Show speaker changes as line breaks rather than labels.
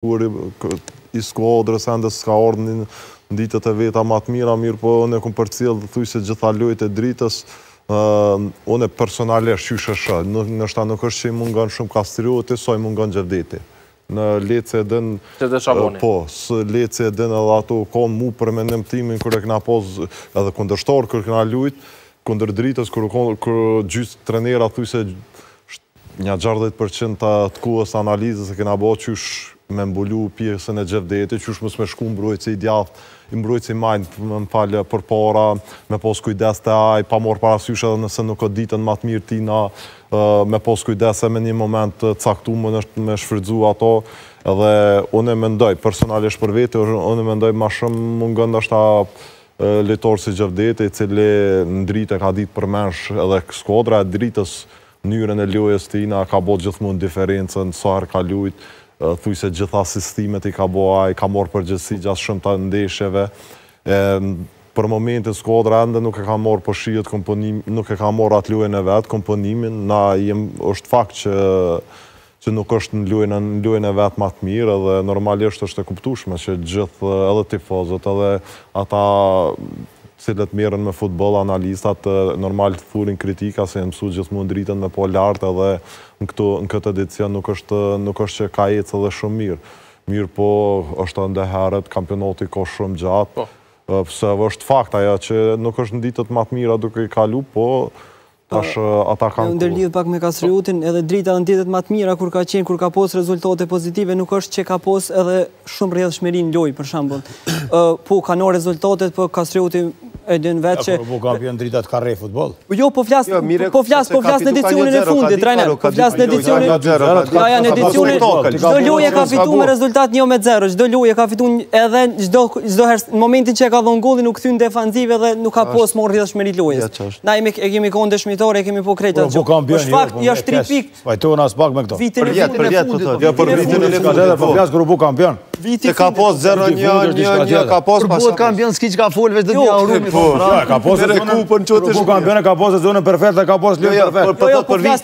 uri i skuadrës ende s'ka ordnin ditët e veta matë mira, mirë po unë e këmë për cilë dhe thuj se gjitha lojt e dritës, unë e personalesh që shë shë, në shta nuk është që i mungën shumë kastriot, e soj mungën gjevdeti. Në lecë e dënë... Që dhe shaboni? Po, së lecë e dënë edhe ato konë mu për me nëmë timin kërë e këna posë edhe këndërshtorë kërë këna lujtë, këndër dritës kërë gjysë trenera thuj se një 60% të kuës analizës e kena bo qysh me mbulu pjesën e gjevdete, qysh mësë me shku mbrojtë i djathë, i mbrojtës i majnë më falë për para, me pos kujdes të ajë, pa morë parasysh edhe nëse nuk o ditën matë mirë tina, me pos kujdes e me një moment të caktu më nështë me shfridzu ato, edhe unë e mendoj, personalisht për vete, unë e mendoj ma shumë mund gënda shta letorë si gjevdete, cili në dritë e ka ditë përmensh edhe skodra e dritës, njërën e lojës tina, ka bo gjithmonë diferencën, sarë ka lujtë, thuj se gjitha sistimet i ka bo i ka morë përgjithsi gjithë shumë të ndesheve. Për momentin skodra ende nuk e ka morë përshijet nuk e ka morë atë lojën e vetë komponimin, na jem, është fakt që që nuk është në luajnë e vetë matë mirë edhe normalisht është e kuptushme që gjithë edhe tifozët edhe ata cilët merën me futbol, analistat, normal të thurin kritika, se jemë su gjithë mund dritën me po lartë edhe në, në këtë edicion nuk është, nuk është që ka ecë edhe shumë mirë. Mirë po është ndëherët, kampionoti ko shumë gjatë, po. pëse është fakt aja që nuk është në ditët matë mira duke i kalu, po Tash po, ata kanë Në jo, ndërlidhë
pak me Kastriutin po. edhe drita në ditët më të mira kur ka qenë kur ka posë rezultate pozitive nuk është që ka posë edhe shumë rrjedhshmëri në loj, për shembull. Ë po kanë rezultatet, po Kastriuti edin vetë që... Po kapion drita të karre futbol? Jo, po flas, po flas, po flas në edicionin e fundit, drajnë, po flas në edicionin... Kaja në edicionin... Gjdo luje ka fitu me rezultat një me zero, gjdo luje ka fitu edhe gjdo herës, në momentin që e ka dhonë gulli nuk thynë defanzive dhe nuk ka posë morri dhe shmerit
lujës.
Na e kemi konë dëshmitore, e kemi po krejtë atë gjo. Po kampion, jo, po me kesh,
pajtu në aspak me këto. Vitin e fundit, po flas grubu kampion viti ka pas 01 1 1 ka pas pas po ka mbien skiç ka fol vetë dia rumi po ka pas rekupën çotësh po ka bën ka pas zonën perfekte ka pas perfekte po po